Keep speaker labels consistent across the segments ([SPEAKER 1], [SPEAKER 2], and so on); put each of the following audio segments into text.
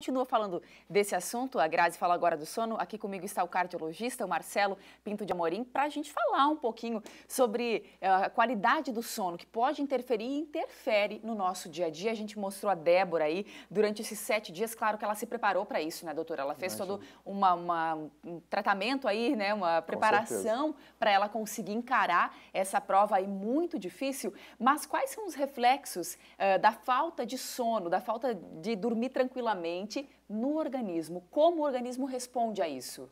[SPEAKER 1] Continua falando desse assunto, a Grazi fala agora do sono. Aqui comigo está o cardiologista, o Marcelo Pinto de Amorim, para a gente falar um pouquinho sobre eh, a qualidade do sono, que pode interferir e interfere no nosso dia a dia. A gente mostrou a Débora aí durante esses sete dias, claro que ela se preparou para isso, né, doutora? Ela fez Imagina. todo uma, uma, um tratamento aí, né, uma preparação para ela conseguir encarar essa prova aí muito difícil. Mas quais são os reflexos uh, da falta de sono, da falta de dormir tranquilamente? no organismo. Como o organismo responde a isso?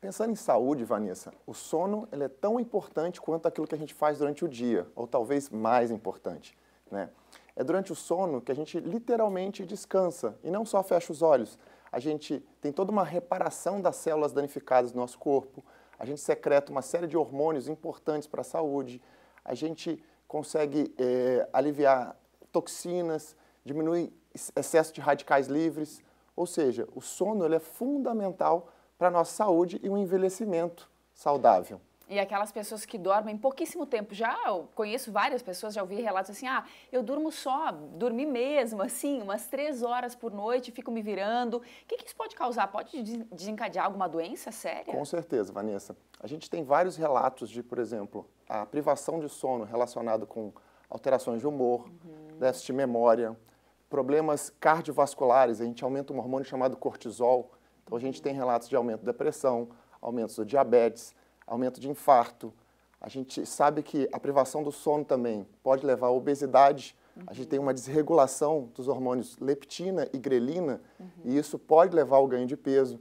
[SPEAKER 2] Pensando em saúde, Vanessa, o sono ele é tão importante quanto aquilo que a gente faz durante o dia, ou talvez mais importante. Né? É durante o sono que a gente literalmente descansa e não só fecha os olhos. A gente tem toda uma reparação das células danificadas do nosso corpo, a gente secreta uma série de hormônios importantes para a saúde, a gente consegue é, aliviar toxinas, diminui excesso de radicais livres, ou seja, o sono ele é fundamental para a nossa saúde e um envelhecimento saudável.
[SPEAKER 1] E aquelas pessoas que dormem pouquíssimo tempo. Já conheço várias pessoas, já ouvi relatos assim: ah, eu durmo só, dormi mesmo, assim, umas três horas por noite, fico me virando. O que, que isso pode causar? Pode desencadear alguma doença séria? Com
[SPEAKER 2] certeza, Vanessa. A gente tem vários relatos de, por exemplo, a privação de sono relacionado com alterações de humor, uhum. déficit de memória, problemas cardiovasculares, a gente aumenta um hormônio chamado cortisol. Então a gente tem relatos de aumento da pressão, aumento do diabetes, aumento de infarto. A gente sabe que a privação do sono também pode levar à obesidade. A gente tem uma desregulação dos hormônios leptina e grelina, uhum. e isso pode levar ao ganho de peso.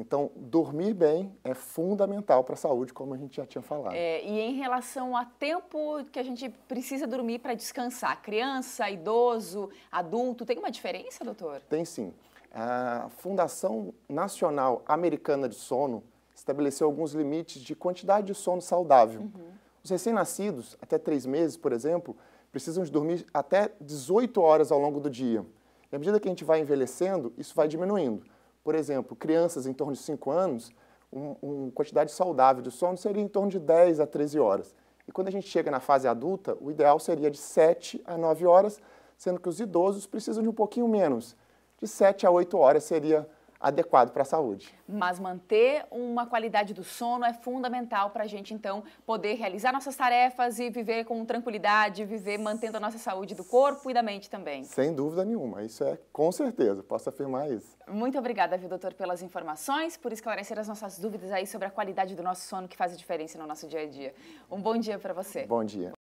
[SPEAKER 2] Então, dormir bem é fundamental para a saúde, como a gente já tinha falado.
[SPEAKER 1] É, e em relação a tempo que a gente precisa dormir para descansar, criança, idoso, adulto, tem uma diferença, doutor?
[SPEAKER 2] Tem sim. A Fundação Nacional Americana de Sono estabeleceu alguns limites de quantidade de sono saudável. Uhum. Os recém-nascidos, até três meses, por exemplo, precisam de dormir até 18 horas ao longo do dia. E à medida que a gente vai envelhecendo, isso vai diminuindo. Por exemplo, crianças em torno de 5 anos, uma um quantidade saudável de sono seria em torno de 10 a 13 horas. E quando a gente chega na fase adulta, o ideal seria de 7 a 9 horas, sendo que os idosos precisam de um pouquinho menos. De 7 a 8 horas seria adequado para a saúde.
[SPEAKER 1] Mas manter uma qualidade do sono é fundamental para a gente, então, poder realizar nossas tarefas e viver com tranquilidade, viver mantendo a nossa saúde do corpo e da mente também.
[SPEAKER 2] Sem dúvida nenhuma, isso é com certeza, posso afirmar isso.
[SPEAKER 1] Muito obrigada, viu, doutor, pelas informações, por esclarecer as nossas dúvidas aí sobre a qualidade do nosso sono que faz a diferença no nosso dia a dia. Um bom dia para você.
[SPEAKER 2] Bom dia.